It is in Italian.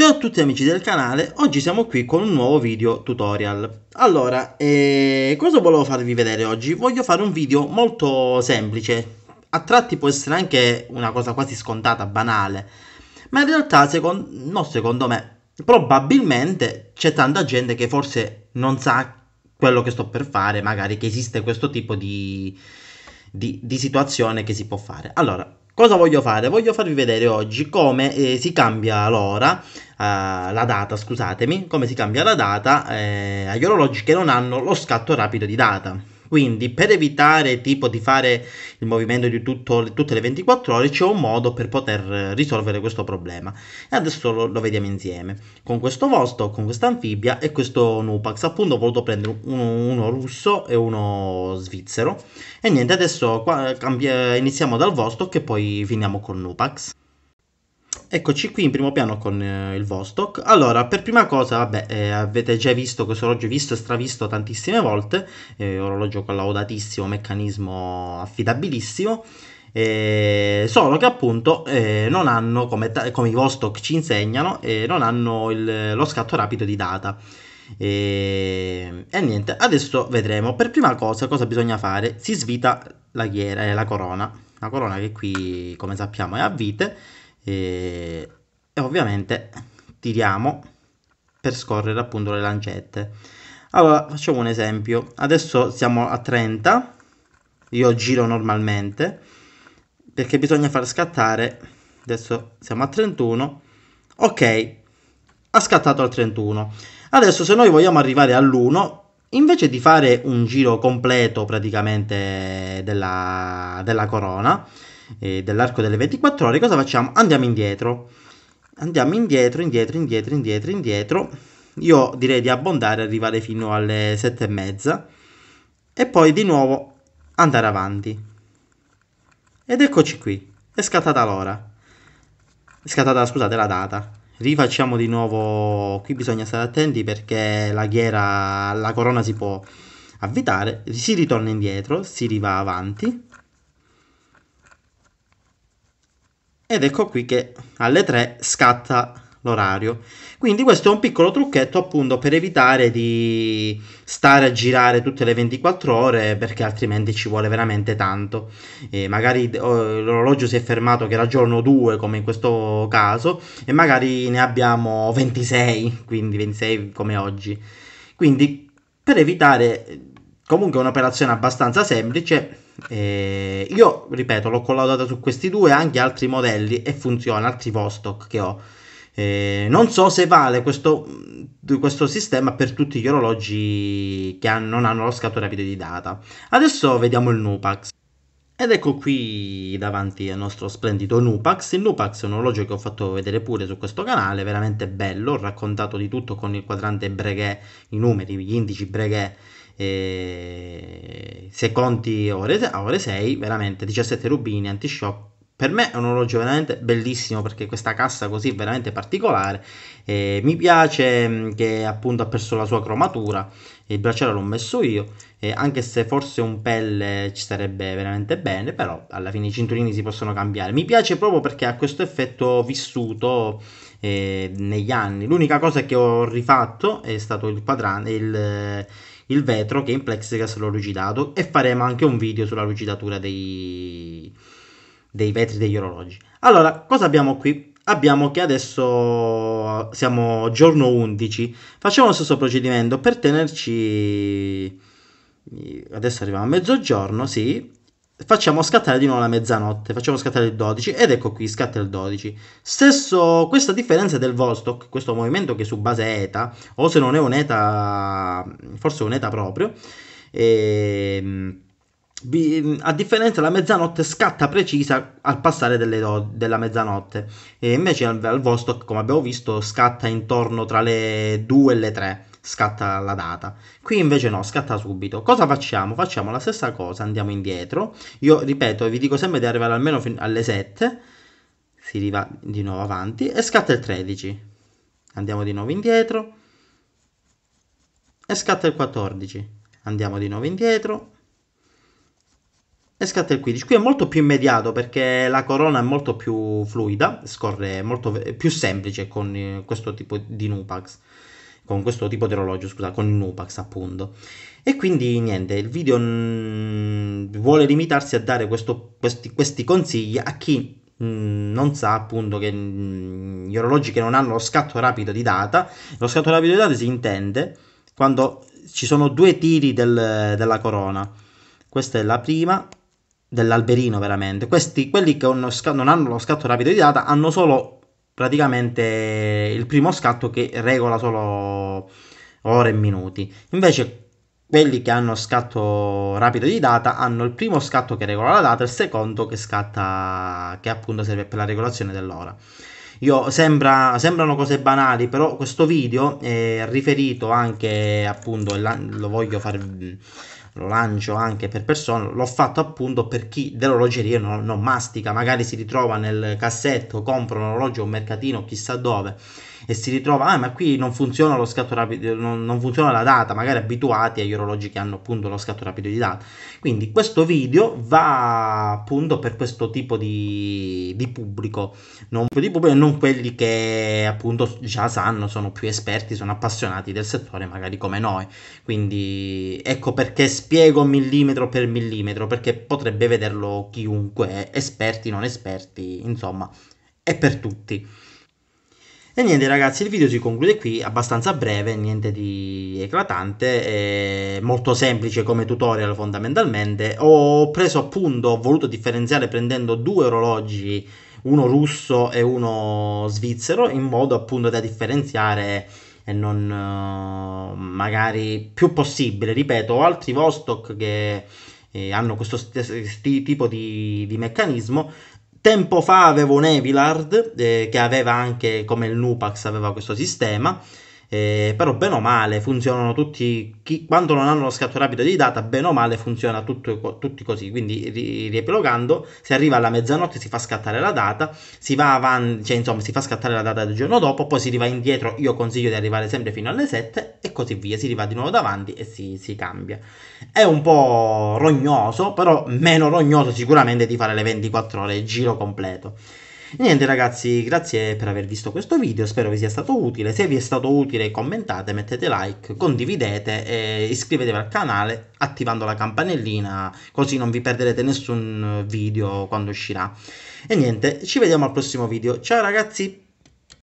Ciao a tutti amici del canale, oggi siamo qui con un nuovo video tutorial. Allora, eh, cosa volevo farvi vedere oggi? Voglio fare un video molto semplice, a tratti può essere anche una cosa quasi scontata, banale, ma in realtà, secondo, no secondo me, probabilmente c'è tanta gente che forse non sa quello che sto per fare, magari che esiste questo tipo di, di, di situazione che si può fare. Allora, cosa voglio fare? Voglio farvi vedere oggi come eh, si cambia l'ora eh, la data, scusatemi, come si cambia la data eh, agli orologi che non hanno lo scatto rapido di data. Quindi per evitare tipo di fare il movimento di tutto, tutte le 24 ore c'è un modo per poter eh, risolvere questo problema e adesso lo, lo vediamo insieme con questo vostro, con questa anfibia e questo Nupax appunto ho voluto prendere uno, uno russo e uno svizzero e niente adesso qua, cambia, iniziamo dal vostro e poi finiamo con Nupax Eccoci qui in primo piano con eh, il Vostok. Allora, per prima cosa, vabbè, eh, avete già visto questo orologio, visto e stravisto tantissime volte, eh, orologio collaudatissimo, meccanismo affidabilissimo, eh, solo che appunto eh, non hanno, come, come, i Vostok ci insegnano, eh, non hanno il, lo scatto rapido di data. E, e, niente, adesso vedremo. Per prima cosa, cosa bisogna fare? Si svita la, ghiera, e la corona, la corona che qui, come sappiamo, è a vite e, e ovviamente tiriamo per scorrere appunto le lancette allora facciamo un esempio adesso siamo a 30 io giro normalmente perché bisogna far scattare adesso siamo a 31 ok ha scattato al 31 adesso se noi vogliamo arrivare all'1 invece di fare un giro completo praticamente della, della corona eh, dell'arco delle 24 ore, cosa facciamo? Andiamo indietro. Andiamo indietro, indietro, indietro, indietro, indietro. Io direi di abbondare, arrivare fino alle 7 e mezza e poi di nuovo andare avanti. Ed eccoci qui, è scattata l'ora. È scattata, scusate, la data. Rifacciamo di nuovo, qui bisogna stare attenti perché la ghiera, la corona si può avvitare, si ritorna indietro, si riva avanti ed ecco qui che alle 3 scatta l'orario. Quindi questo è un piccolo trucchetto appunto per evitare di stare a girare tutte le 24 ore perché altrimenti ci vuole veramente tanto. E magari eh, l'orologio si è fermato che era giorno 2 come in questo caso e magari ne abbiamo 26, quindi 26 come oggi. Quindi per evitare comunque un'operazione abbastanza semplice eh, io ripeto, l'ho collaudata su questi due, anche altri modelli e funziona, altri Vostok che ho. Eh, non so se vale questo, questo, sistema per tutti gli orologi che hanno, non hanno lo scatto rapido di data. Adesso vediamo il Nupax. Ed ecco qui davanti al nostro splendido Nupax. Il Nupax è un orologio che ho fatto vedere pure su questo canale, veramente bello. Ho raccontato di tutto con il quadrante Breguet, i numeri, gli indici Breguet e se conti ore, a ore 6, veramente 17 rubini, anti-shock. Per me è un orologio veramente bellissimo perché questa cassa così è veramente particolare. E mi piace mm, che appunto ha perso la sua cromatura. Il bracciale l'ho messo io. E anche se forse un pelle ci starebbe veramente bene, però alla fine i cinturini si possono cambiare. Mi piace proprio perché ha questo effetto vissuto eh, negli anni. L'unica cosa che ho rifatto è stato il quadrante, il, il vetro che è in plexiglass l'ho lucidato e faremo anche un video sulla lucidatura dei, dei vetri degli orologi. Allora, cosa abbiamo qui? Abbiamo che adesso siamo giorno 11, facciamo lo stesso procedimento per tenerci... Adesso arriviamo a mezzogiorno, sì, facciamo scattare di nuovo la mezzanotte, facciamo scattare il 12 ed ecco qui scatta il 12. Stesso, questa differenza del Vostok, questo movimento che su base ETA, o se non è un'ETA, forse è un'ETA proprio, e, ehm, a differenza la mezzanotte scatta precisa al passare do, della mezzanotte, e invece al, al Vostok, come abbiamo visto, scatta intorno tra le 2 e le 3 scatta la data. Qui invece no, scatta subito. Cosa facciamo? Facciamo la stessa cosa, andiamo indietro. Io ripeto, vi dico sempre di arrivare almeno alle 7. Si arriva di nuovo avanti e scatta il 13. Andiamo di nuovo indietro. E scatta il 14. Andiamo di nuovo indietro. E scatta il 15. Qui è molto più immediato perché la corona è molto più fluida, scorre molto più semplice con eh, questo tipo di Nupax con questo tipo di orologio, scusa, con il Nupax appunto. E quindi niente, il video mh, vuole limitarsi a dare questo, questi, questi, consigli a chi mh, non sa appunto che mh, gli orologi che non hanno lo scatto rapido di data, lo scatto rapido di data si intende quando ci sono due tiri del, della corona. Questa è la prima dell'alberino veramente. Questi, quelli che non hanno lo scatto rapido di data hanno solo praticamente il primo scatto che regola solo ore e minuti. Invece quelli che hanno scatto rapido di data hanno il primo scatto che regola la data e il secondo che scatta che appunto serve per la regolazione dell'ora. Io, sembra, sembrano cose banali, però questo video è riferito anche appunto, lo voglio far lo lancio anche per persone, l'ho fatto appunto per chi dell'orologeria non, non mastica, magari si ritrova nel cassetto, compra un orologio, un mercatino, chissà dove e si ritrova, ah ma qui non funziona lo scatto rapido, non, non funziona la data, magari abituati agli orologi che hanno appunto lo scatto rapido di data. Quindi questo video va appunto per questo tipo di, di pubblico, non, di pubblico, non quelli che appunto già sanno, sono più esperti, sono appassionati del settore magari come noi. Quindi ecco perché spiego millimetro per millimetro, perché potrebbe vederlo chiunque, eh, esperti, non esperti, insomma, è per tutti. E niente ragazzi, il video si conclude qui, abbastanza breve, niente di eclatante, molto semplice come tutorial fondamentalmente. Ho preso appunto, ho voluto differenziare prendendo due orologi, uno russo e uno svizzero, in modo appunto da differenziare e non eh, magari più possibile, ripeto, ho altri Vostok che eh, hanno questo st- st- tipo di, di, meccanismo Tempo fa avevo un Evilard eh, che aveva anche come il Nupax aveva questo sistema eh, però bene o male funzionano tutti, chi, quando non hanno lo scatto rapido di data, bene o male funziona tutto, tutti così, quindi ri, riepilogando, si arriva alla mezzanotte, si fa scattare la data, si va avanti, cioè insomma si fa scattare la data del giorno dopo, poi si arriva indietro, io consiglio di arrivare sempre fino alle 7 e così via, si va di nuovo davanti e si, si cambia. È un po' rognoso, però meno rognoso sicuramente di fare le 24 ore, il giro completo. Niente ragazzi, grazie per aver visto questo video, spero vi sia stato utile, se vi è stato utile commentate, mettete like, condividete e iscrivetevi al canale attivando la campanellina così non vi perderete nessun video quando uscirà. E niente, ci vediamo al prossimo video, ciao ragazzi!